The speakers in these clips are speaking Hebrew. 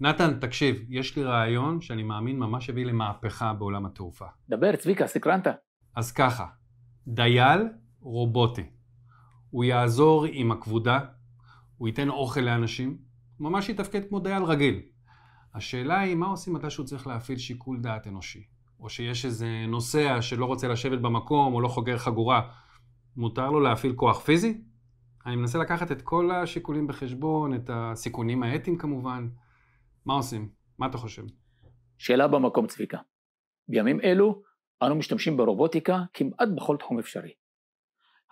נתן, תקשיב, יש לי רעיון שאני מאמין ממש הביא למהפכה בעולם התעופה. דבר, צביקה, סקרנת. אז ככה, דייל רובוטי. הוא יעזור עם הכבודה, הוא ייתן אוכל לאנשים, ממש יתפקד כמו דייל רגיל. השאלה היא, מה עושים מתי שהוא צריך להפעיל שיקול דעת אנושי? או שיש איזה נוסע שלא רוצה לשבת במקום או לא חוגר חגורה, מותר לו להפעיל כוח פיזי? אני מנסה לקחת את כל השיקולים בחשבון, את הסיכונים האתיים כמובן. מה עושים? מה אתה חושב? שאלה במקום צביקה. בימים אלו אנו משתמשים ברובוטיקה כמעט בכל תחום אפשרי.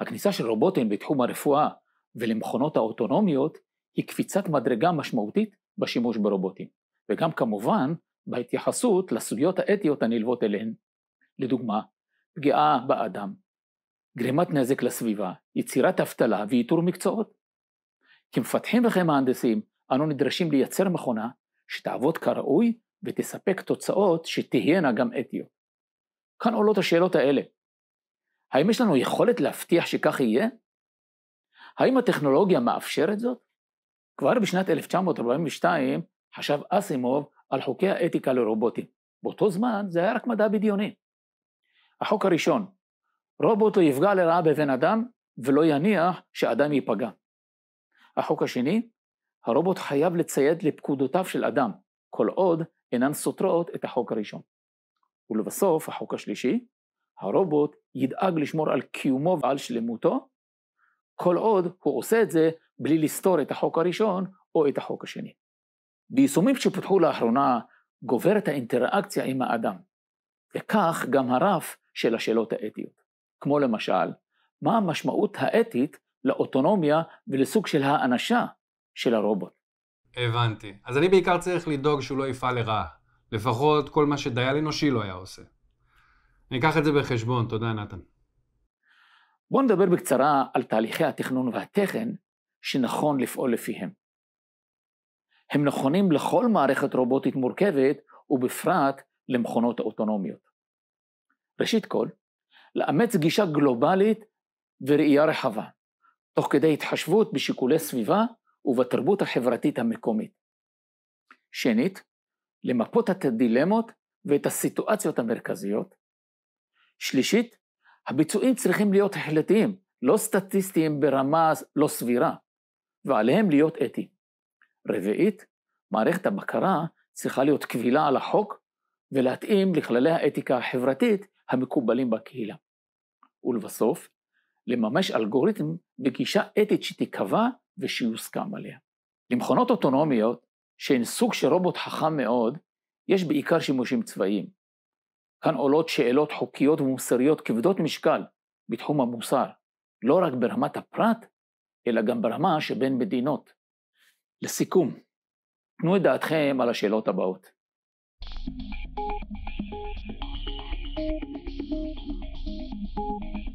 הכניסה של רובוטים בתחום הרפואה ולמכונות האוטונומיות היא קפיצת מדרגה משמעותית בשימוש ברובוטים, וגם כמובן בהתייחסות לסוגיות האתיות הנלוות אליהן. לדוגמה, פגיעה באדם, גרימת נזק לסביבה, יצירת אבטלה ואיתור מקצועות. כמפתחים וכמהנדסים, אנו נדרשים לייצר מכונה שתעבוד כראוי ותספק תוצאות שתהיינה גם אתיות. כאן עולות השאלות האלה. האם יש לנו יכולת להבטיח שכך יהיה? האם הטכנולוגיה מאפשרת זאת? כבר בשנת 1942 חשב אסימוב על חוקי האתיקה לרובוטים. באותו זמן זה היה רק מדע בדיוני. החוק הראשון, רובוט לא יפגע לרעה בבן אדם ולא יניח שאדם ייפגע. החוק השני, הרובוט חייב לציית לפקודותיו של אדם, כל עוד אינן סותרות את החוק הראשון. ולבסוף, החוק השלישי, הרובוט ידאג לשמור על קיומו ועל שלמותו, כל עוד הוא עושה את זה בלי לסתור את החוק הראשון או את החוק השני. ביישומים שפותחו לאחרונה גוברת האינטראקציה עם האדם, וכך גם הרף של השאלות האתיות. כמו למשל, מה המשמעות האתית לאוטונומיה ולסוג של האנשה של הרובוט. הבנתי. אז אני בעיקר צריך לדאוג שהוא לא יפעל לרעה. לפחות כל מה שדייל אנושי לא היה עושה. אני אקח את זה בחשבון, תודה נתן. בואו נדבר בקצרה על תהליכי התכנון והתכן שנכון לפעול לפיהם. הם נכונים לכל מערכת רובוטית מורכבת ובפרט למכונות אוטונומיות. ראשית כל, לאמץ גישה גלובלית וראייה רחבה, תוך כדי התחשבות בשיקולי סביבה ובתרבות החברתית המקומית. שנית, למפות את הדילמות ואת הסיטואציות המרכזיות. שלישית, הביצועים צריכים להיות החלטיים, לא סטטיסטיים ברמה לא סבירה, ועליהם להיות אתי. רביעית, מערכת הבקרה צריכה להיות קבילה על החוק ולהתאים לכללי האתיקה החברתית המקובלים בקהילה. ולבסוף, לממש אלגוריתם בגישה אתית שתיקבע ושיוסכם עליה. למכונות אוטונומיות, שהן סוג של רובוט חכם מאוד, יש בעיקר שימושים צבאיים. כאן עולות שאלות חוקיות ומוסריות כבדות משקל בתחום המוסר, לא רק ברמת הפרט, אלא גם ברמה שבין מדינות. לסיכום, תנו את דעתכם על השאלות הבאות. thank you